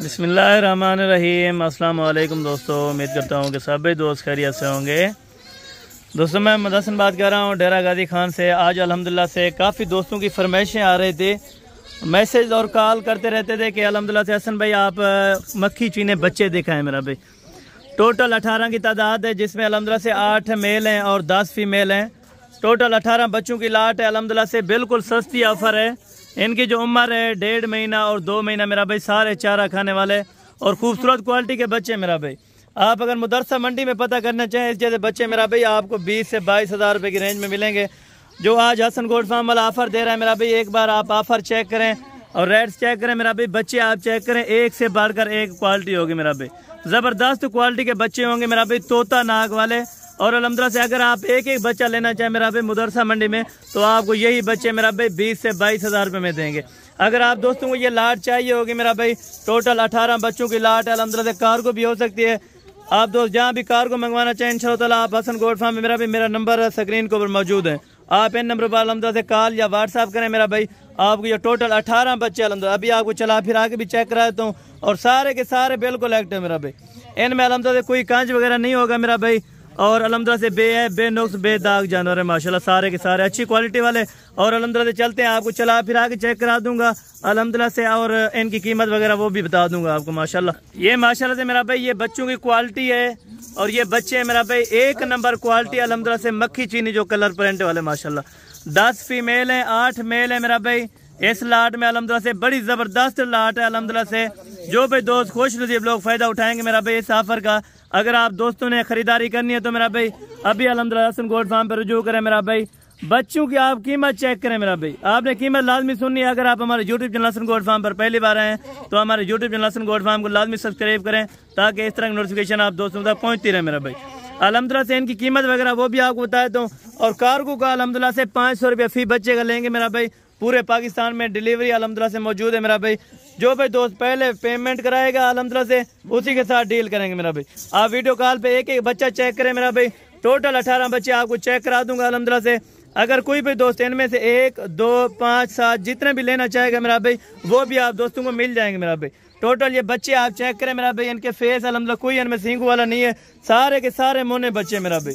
बसमीम दोस्तों उम्मीद करता हूँ कि सभी दोस्त खैरियत से होंगे दोस्तों मैं मदसन बात कर रहा हूँ डेरा गाजी खान से आज अलहमदिल्ला से काफ़ी दोस्तों की फरमाइशें आ रही थी मैसेज और कॉल करते रहते थे कि अलहमदिल्ला से हसन भाई आप मक्खी चीने बच्चे दिखाएं मेरा भाई टोटल अठारह की तादाद है जिसमें अलहमदिल्ला से आठ मेल हैं और दस फीमेल हैं टोटल अठारह बच्चों की लाट है अलहमदिल्ला से बिल्कुल सस्ती ऑफ़र है इनकी जो उम्र है डेढ़ महीना और दो महीना मेरा भाई सारे चारा खाने वाले और खूबसूरत क्वालिटी के बच्चे मेरा भाई आप अगर मुदरसा मंडी में पता करना चाहें इस जैसे बच्चे मेरा भाई आपको बीस से बाईस हज़ार रुपये की रेंज में मिलेंगे जो आज हसन गोड फार्म वाला ऑफ़र दे रहा है मेरा भाई एक बार आप ऑफ़र चेक करें और रेट्स चेक करें मेरा भाई बच्चे आप चेक करें एक से बढ़कर एक क्वालिटी होगी मेरा भाई ज़बरदस्त क्वालिटी के बच्चे होंगे मेरा भाई तोता नाक वाले और अलहमदिल्ला से अगर आप एक एक बच्चा लेना चाहें मेरा भाई मदरसा मंडी में तो आपको यही बच्चे मेरा भाई बीस से बाईस हज़ार रुपये में देंगे अगर आप दोस्तों को ये लाट चाहिए होगी मेरा भाई टोटल अठारह बच्चों की लाट है अलहमदिल्ला से कार को भी हो सकती है आप दोस्त जहाँ भी कार को मंगवाना चाहें इन शाला आप हसन गोड फार्म में मेरा भी मेरा नंबर स्क्रीन के ऊपर मौजूद है आप इन नंबर पर अलमदरा से कॉल या व्हाट्सअप करें मेरा भाई आपको ये टोटल अठारह बच्चे अलहमदा अभी आपको चला फिर के भी चेक करा देता हूँ और सारे के सारे बिल्कुल एक्ट है मेरा भाई इनमें अलहमदा से कोई कांच वगैरह नहीं होगा मेरा भाई और अलहमदा से बे है बे बे दाग जानवर है माशाल्लाह सारे के सारे अच्छी क्वालिटी वाले और अलहमदा से चलते हैं आपको चला फिर आके चेक करा दूंगा अलहमदिल्ला से और इनकी कीमत वगैरह वो भी बता दूंगा आपको माशाल्लाह ये माशाल्लाह से मेरा भाई ये बच्चों की क्वालिटी है और ये बच्चे हैं मेरा भाई एक नंबर क्वालिटी अलहमदिल्ला से मक्खी चीनी जो कलर प्रिंट वाले माशाल्लाह दस फीमेल है आठ मेल है मेरा भाई इस लाट में अलहमदिल्ला से बड़ी ज़बरदस्त लाट है अलहमदिल्ला से जो भाई दोस्त खुश नसीब लोग फ़ायदा उठाएंगे मेरा भाई इस ऑफर का अगर आप दोस्तों ने ख़रीदारी करनी है तो मेरा भाई अभी अलहमदिल्ला हसन फार्म पर रजू करें मेरा भाई बच्चों की आप कीमत चेक करें मेरा भाई आपने कीमत लाजमी सुननी है अगर आप हमारे यूट्यूब चैनल लसन गोल्ड फार्म पर पहली बार आए तो हमारे यूट्यूब चैनल लसन गोल्ड फार्म को लाजमी सब्सक्राइब करें ताकि इस तरह की नोटिफिकेशन आप दोस्तों तक पहुँचती रहे मेरा भाई अलहमदिल्ला से इनकी कीमत वगैरह वो भी आपको बता देता और कारगो का अलहमदिल्ला से पाँच सौ रुपया फ़ी बच्चे का लेंगे मेरा भाई पूरे पाकिस्तान में डिलीवरी अलहमदिल्ला से मौजूद है मेरा भाई जो भाई दोस्त पहले पेमेंट कराएगा अलहमदिल्ला से उसी के साथ डील करेंगे मेरा भाई आप वीडियो कॉल पे एक एक बच्चा चेक करें मेरा भाई टोटल अठारह बच्चे आपको चेक करा दूंगा अलहमदिल्ला से अगर कोई भी दोस्त इनमें से एक दो पाँच सात जितने भी लेना चाहेगा मेरा भाई वो भी आप दोस्तों को मिल जाएंगे मेरा भाई टोटल ये बच्चे आप चेक करें मेरा भाई इनके फेस अलहमद कोई इनमें सिंगू वाला नहीं है सारे के सारे मोने बच्चे मेरा भाई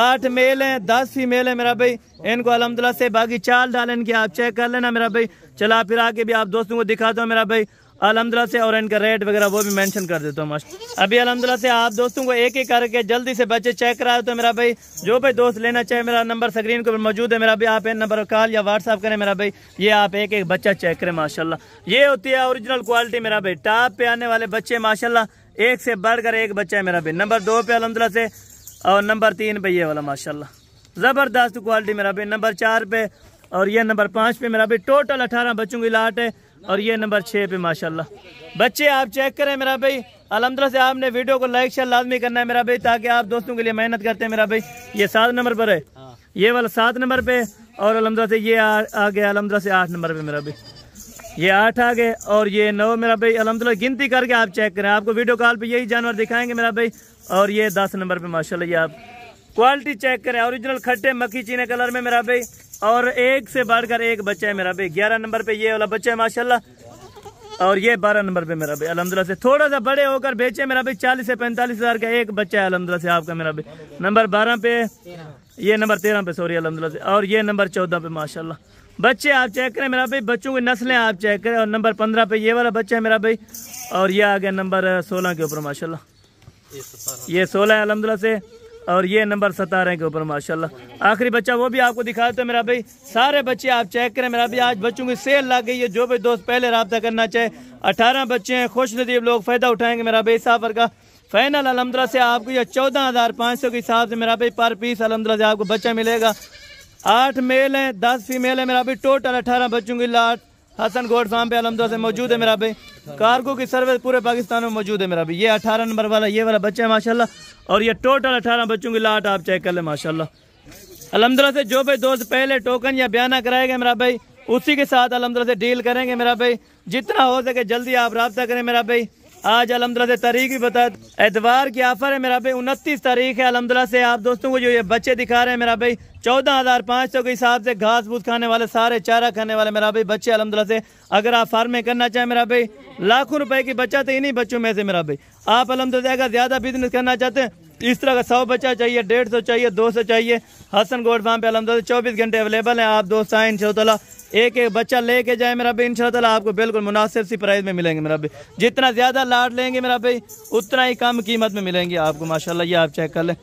आठ मेल हैं दस ही मेल है मेरा भाई इनको अलहमदिल्ला से बाकी चाल डाल इनकी आप चेक कर लेना मेरा भाई चला फिर आके भी आप दोस्तों को दिखाता हूँ मेरा भाई अलहमदिल्ला से और इनका रेट वगैरह वो भी मेंशन कर देता हूँ मस्ट अभी अलहमदिल्ला से आप दोस्तों को एक एक करके जल्दी से बच्चे चेक कराए तो मेरा भाई जो भाई दोस्त लेना चाहे मेरा नंबर स्क्रीन के ऊपर मौजूद है मेरा भाई आप इन नंबर कॉल या व्हाट्सअप करें मेरा भाई ये आप एक एक बच्चा चेक करें माशाला ये होती है ओरिजिनल क्वालिटी मेरा भाई टॉप पे आने वाले बच्चे माशाला एक से बढ़कर एक बच्चा है मेरा भाई नंबर दो पे अलहमदिल्ला से और नंबर तीन पे ये वाला माशाला ज़बरदस्त क्वालिटी मेरा भाई नंबर चार पे और ये नंबर पाँच पे मेरा भाई टोटल अठारह बच्चों की लाट है और ये नंबर छः पे माशाल्लाह बच्चे आप चेक करें मेरा भाई अलहमदिल्ला से आपने वीडियो को लाइक शेयर लाजमी करना है मेरा भाई ताकि आप दोस्तों के लिए मेहनत करते हैं मेरा भाई ये सात नंबर पर है ये वाला सात नंबर पे और अलहमदिल्ला से ये आ, आ गया अलहमदिल्ला से आठ नंबर पे मेरा भाई ये आठ आ गए और ये नौ मेरा भाई अलहमदिल्ला गिनती करके आप चेक करें आपको वीडियो कॉल पर यही जानवर दिखाएंगे मेरा भाई और ये दस नंबर पे माशा ये आप क्वालिटी चेक करें ओरिजिनल खट्टे मक्खी चीने कलर में मेरा भाई और एक से बढ़कर एक बच्चा है मेरा भाई ग्यारह नंबर पे ये वाला बच्चा है माशाल्लाह और ये बारह नंबर पे मेरा भाई अलहमदिल्ला से थोड़ा सा बड़े होकर बेचे मेरा भाई चालीस से पैंतालीस हज़ार का एक बच्चा है अलहमदिल्ला से आपका मेरा भाई नंबर बारह पे ये नंबर तेरह पे सॉरी अलहमदिल्ला से और ये नंबर चौदह पे माशाला बच्चे आप चेक करें मेरा भाई बच्चों की नस्लें आप चेक करें और नंबर पंद्रह पे ये वाला बच्चा है मेरा भाई और ये आ गया नंबर सोलह के ऊपर माशाला ये सोलह है अलहमदिल्ला से और ये नंबर सतारह के ऊपर माशाल्लाह आखिरी बच्चा वो भी आपको दिखाते हैं मेरा भाई सारे बच्चे आप चेक करें मेरा भाई आज बच्चों की सेल लग गई है जो भी दोस्त पहले रब्ता करना चाहे अठारह बच्चे हैं खुश नदीब लोग फ़ायदा उठाएंगे मेरा भाई साफर का फाइनल अलहमदरा से आपको यह चौदह हज़ार पाँच सौ के हिसाब से मेरा भाई पर पीस अलहमदरा से आपको बच्चा मिलेगा आठ मेल हैं दस फीमेल है मेरा भाई टोटल अठारह बच्चों की लाट हसन गोड फार्म पे अलमदा से मौजूद है मेरा भाई कार्गो की सर्विस पूरे पाकिस्तान में मौजूद है मेरा भाई ये अठारह नंबर वाला ये वाला बच्चा है माशाल्लाह और ये टोटल अठारह बच्चों की लाट आप चेक कर लें माशाल्लाह अलहमदुल्ला से जो भी दोस्त पहले टोकन या बयाना कराएगा मेरा भाई उसी के साथ अलहमदुल्ला से डील करेंगे मेरा भाई जितना हो सके जल्दी आप रबता करें मेरा भाई आज अलहमदिल्ला से तारीख भी बता एतवार की ऑफर है मेरा भाई उनतीस तारीख है अलहमदिल्ला से आप दोस्तों को जो ये बच्चे दिखा रहे हैं मेरा भाई चौदह हज़ार पाँच सौ के हिसाब से घास भूस खाने वाले सारे चारा खाने वाले मेरा भाई बच्चे अलहमदिल्ला से अगर आप फार्मिंग करना चाहें मेरा भाई लाखों रुपए की बच्चा तो इन्हीं बच्चों में से मेरा भाई आप अलहमदिल्ला से अगर ज़्यादा बिजनेस करना चाहते हैं इस तरह का सौ बच्चा चाहिए डेढ़ सौ चाहिए दो सौ चाहिए हसन गोड फार्म पे अलहमद चौबीस घंटे अवेलेबल है आप दोस्त आए इनशाला एक एक बच्चा लेके जाए मेरा भाई इनशाला आपको बिल्कुल मुनासिब सी प्राइस में मिलेंगे मेरा भाई जितना ज़्यादा लाट लेंगे मेरा भाई उतना ही कम कीमत में मिलेंगे आपको माशाला ये आप चेक कर लें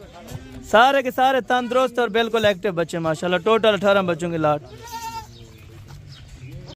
सारे के सारे तंदुरुस्त और बिल्कुल एक्टिव बच्चे माशाला टोटल अठारह बच्चों के लाट